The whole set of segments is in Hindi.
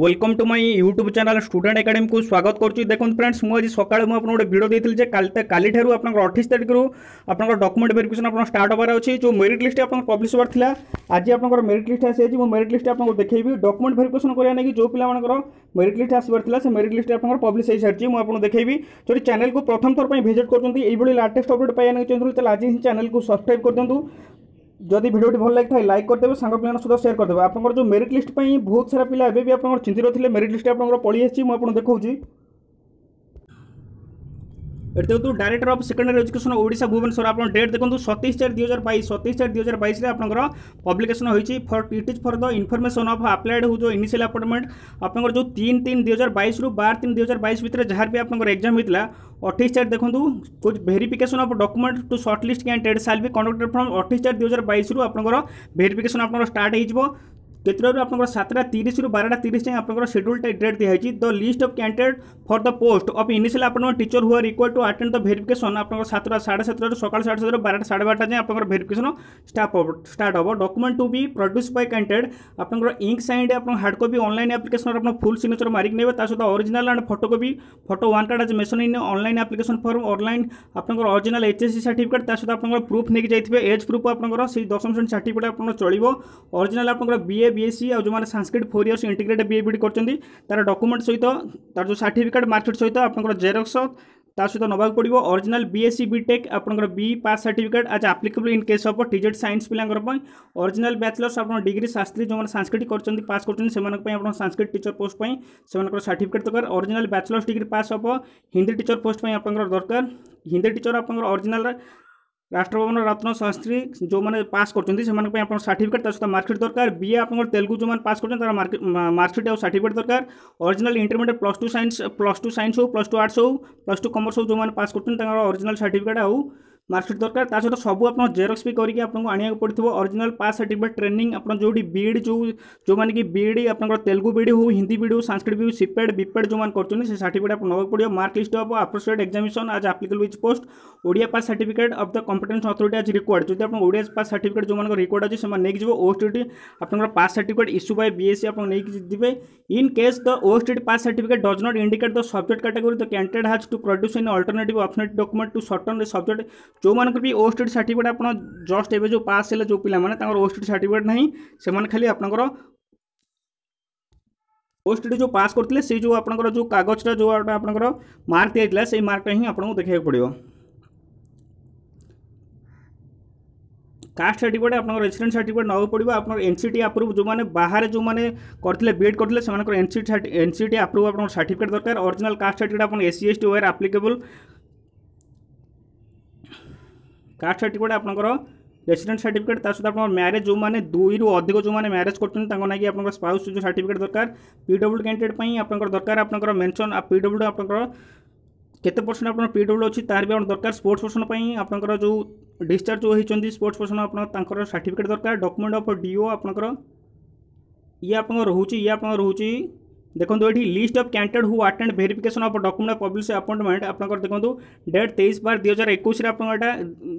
welcome to my YouTube channel student academy স্বাগত করছি দেখুন ফ্রেন্ডস মু আজ সকালে মু আপনার গোটে ভিডিও দিয়েছিল যে কালি কালি ঠার আপনার অঠেশ তারিখর আপনার ডকুমেন্ট ভেরিফিকেসন আপনার স্টার্ট হবার অছি যে মেরিট লিস্ট আপনার পব্লিশ হবার লা আজ আপনার মেরিট লিস্ট আসি মু মেরিট লিস্ট আপনার দেখেবি ডকুমেন্ট ভেরিফিকেসন করা নাকি যে পিলার মেরিট লিস্ট আসবার লা সে মেরিট লিস্ট আপনার পব্লিশ হয়ে সারিছি মু আপনার দেখেবি যদি চ্যানেল প্রথম থর ভিজিট করছেন এইভাবে লাটেস্ট অপডেট পাই নাকি চাইলে আজ চ্যানেল সবসক্রাইব করে দিও যদি ভিডিওটি ভাল লাগি থাকে লাইক করে সাং পিলা সুদ্ধা সেয়ার করে আপনার যে মেরিট লিস্ট বহু সারা পিলা এবে আপনার চিন্তিত লে মেরিট লিস্ট আপনার পড়ি আসছে আপনার দেখছি যেহেতু director of secondary education Odisha Bhubaneswar আপনার ডেট দেখুন সতেইশ চারি দুই হাজার বাইশ সতেইশ চারি দুই হাজার বাইশে আপনার পব্লিকেসন হয়েছে for it is for the information of applied who যে ইনিশিয়াল আপয়েন্টমেন্ট আপনার যে তিন তিন দুই হাজার বাইশ রু বার তিন দুই হাজার বাইশ ভিতরে যার বি আপনার এক্সাম হয়েছিল अठाई चार देखो कुछ verification of document to shortlist candidate साल भी कंडक्टेड फ्रम अठाई चार दुई हजार बैस रू आप भेरीफिकेसन आप स्टार्ट हो କେତେଟାରୁ ଆପଣଙ୍କର ସାତଟା ତିରିଶରୁ ବାରଟା ତିରିଶ ଯାଏଁ ଆପଣଙ୍କର ସେଡ୍ୟୁଲ୍ଟା ଡେଟ୍ ଦିଆହେଇଛି the list of candidate for the post of initial ଆପଣଙ୍କ teacher who are equal to attend the verification ଆପଣଙ୍କର ସାତଟା ସାଢ଼େ ସାତଟାରୁ ସକାଳ ସାଢ଼େ ସାତଟାରୁ ବାରଟା ସାଢ଼େ ବାରଟା ଯାଏଁ ଆପଣଙ୍କର ଭେରିଫିକେସନ୍ ଷ୍ଟାର୍ଟ ହେବ ଷ୍ଟାର୍ଟ ହେବ document to be produce by candidate ଆପଣଙ୍କର ଇଙ୍କ ସାଇନ୍ଡ ଆପଣ ହାର୍ଡ଼ କପି ଅନଲାଇନ୍ ଆପ୍ଲିକେସନ୍ରେ ଆପଣ ଫୁଲ୍ ସିଗ୍ନେଚର୍ ମାରିକି ନେବେ ତା ସହିତ original and photo copy photo one card as mention in online application form online ଆପଣଙ୍କର original H S C certificate ତା ସହିତ ଆପଣଙ୍କର ପ୍ରୁଫ୍ ନେଇକି ଯାଇଥିବେ ଏଜ୍ ପ୍ରୁଫ୍ ଆପଣଙ୍କର ସେଇ ଦଶମ ଶ୍ରେଣୀ ସାର୍ଟିଫିକେଟ୍ ଆପଣଙ୍କର ଚଳିବ ଅରିଜିନାଲ୍ ଆପଣଙ୍କର ବିଏ बीए बीएससी आ जो मैंने Sanskrit four years integrated BA BEd कर तार डकुमेंट सहित तार जो सर्टिफिकेट मार्कशीट सहित आपंकर जेरोक्स ता सहित नवाक पड़ो ओरिजिनाल बीएससी बीटेक आपंकर B pass certificate as applicable in case of TGT science पिलां ओरिजिनाल बैचलर्स आप डिग्री शास्त्री जो संस्कृत करते पास कर संस्कृत टीचर पोस्ट से सर्टिफिकेट दरकार ओरिजिनाल बैचलर्स डिग्री पास हम हिंदी टीचर पोस्ट आप दरकार हिंदी टीचर आप ରାଷ୍ଟ୍ରଭବନ ରତ୍ନ ସଂସ୍କୃତି ଯେଉଁମାନେ ପାସ୍ କରୁଛନ୍ତି ସେମାନଙ୍କ ପାଇଁ ଆପଣଙ୍କ ସାର୍ଟିଫିକେଟ୍ ତା ସହିତ ମାର୍କସିଟ୍ ଦରକାର ବିଏ ଆପଣଙ୍କର ତେଲୁଗୁ ଯେଉଁମାନେ ପାସ୍ କରୁଛନ୍ତି ତାର ମାର୍କସିଟ୍ ଆଉ ସାର୍ଟିଫିକେଟ୍ ଦରକାର original intermediate plus two science plus two science ହେଉ ପ୍ଲସ୍ ଟୁ ଆର୍ଟ୍ସ ହେଉ ପ୍ଲସ୍ ଟୁ କମର୍ସ ହେଉ ଯେଉଁମାନେ ପାସ୍ କରୁଛନ୍ତି ତାଙ୍କର ଅରିଜିନାଲ୍ ସାର୍ଟିଫିକେଟ୍ ଆଉ मार्कसीट दरकार सहित सब आप जेरक्स भी करके आपको आने पड़ो अरजनाल पास सर्टिफिकेट ट्रेनिंग आप जो बीड जो जो मैंने कि बीड आप तेलुगु बीड हो हिंदी बीड हो सांस्कृत भी सीपेड बीपेड जो मैंने करते हैं सार्टिफिकेट आपको नाक पड़ो मार्क लिस्ट हम आप्रोसीड examination as applicable which post Odia pass certificate of the competent authority as record जो आप ओडिया पास सर्टिफिकेट जो मैं रिकॉर्ड अच्छे से ओस्टी आप pass certificate issue by BSc आप देखिए इन केस द ओस्टी pass certificate does not indicate the subject category the candidate has to produce in alternate अफनेट document to certain the subject जो मानकर भी ओस्ट सार्टिफिकेट आप जस्ट एवं जो पास है जो पाने ओस्ट सार्टिफिकेट ना से खाली आप ओस्ट जो पास करते सी जो आपर जो कागजा जो आप मार्क दिखाई से मार्क हम आपको देखा पड़ो कास्ट सार्टिफिकेट आप रेसीडेंट सार्टिफिकेट ना पड़ा आप एन सी टी आप्रुव जो मैंने बाहर जो मैंने करते बेड करते एन सी टी आप्रुव आप सार्टिफिकेट दरकार अरिजिनाल कास्ट सार्टिफिकेट आप SC S T where applicable caste certificate आप रेसीडेंट सर्टिफिकेट सहित आप मैरेज जो मैंने दुई रू अधिक जो मैंने म्यारेज करना कि आप स्पाउस जो सर्टिफिकेट दरकार पीडब्ल्यू कैंडिडेट आप दरकार आप मेनसन पीडब्ल्यू आपत परसेंट आप पीडब्ल्यू अच्छी तरह भी आप दरकार स्पोर्ट्स पर्सन आप जो डिस्चार्ज जो होती स्पोर्ट्स पर्सन आपर सार्टिफिकेट दरकार डकुमेंट अफ डीओ आप ये आप रोचे ये आप रोचे দেখুন এটি list of candidate who attend verification of document publish appointment আপনার দেখুন ডেট তেইশ বার দুই হাজার একুশে আপনার এটা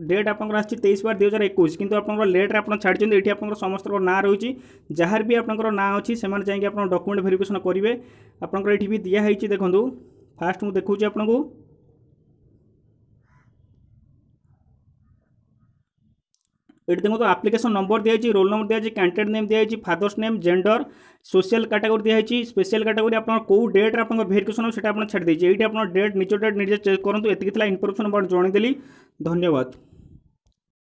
ডেট আপনার আসছে তেইশ বার দুই হাজার একুশ কিন্তু আপনার লেট্রে আপনার ছাড়ছেন এটি আপনার সমস্ত না রয়েছে যার বি আপনার না অছি সে যাই আপনার ডকুমেন্ট ভেরিফিকেসন করবে আপনার এটি বি দিয়া হয়েছে দেখুন ফার্স্ট মু দেখুছি আপনার ये देखो आप्लिकेसन नंबर दिखाई रोल नंबर दिखाई कैंडेट नेम दिया father's name gender social category दिखाई स्पेशल कैटेगोरी आपको कौन डेट आपको भेरिकेसन हो सकता आप छाड़ ये आप डेट निज डेट निजे चेक करूँ ये इनफर्मेशन आप जनदेली धन्यवाद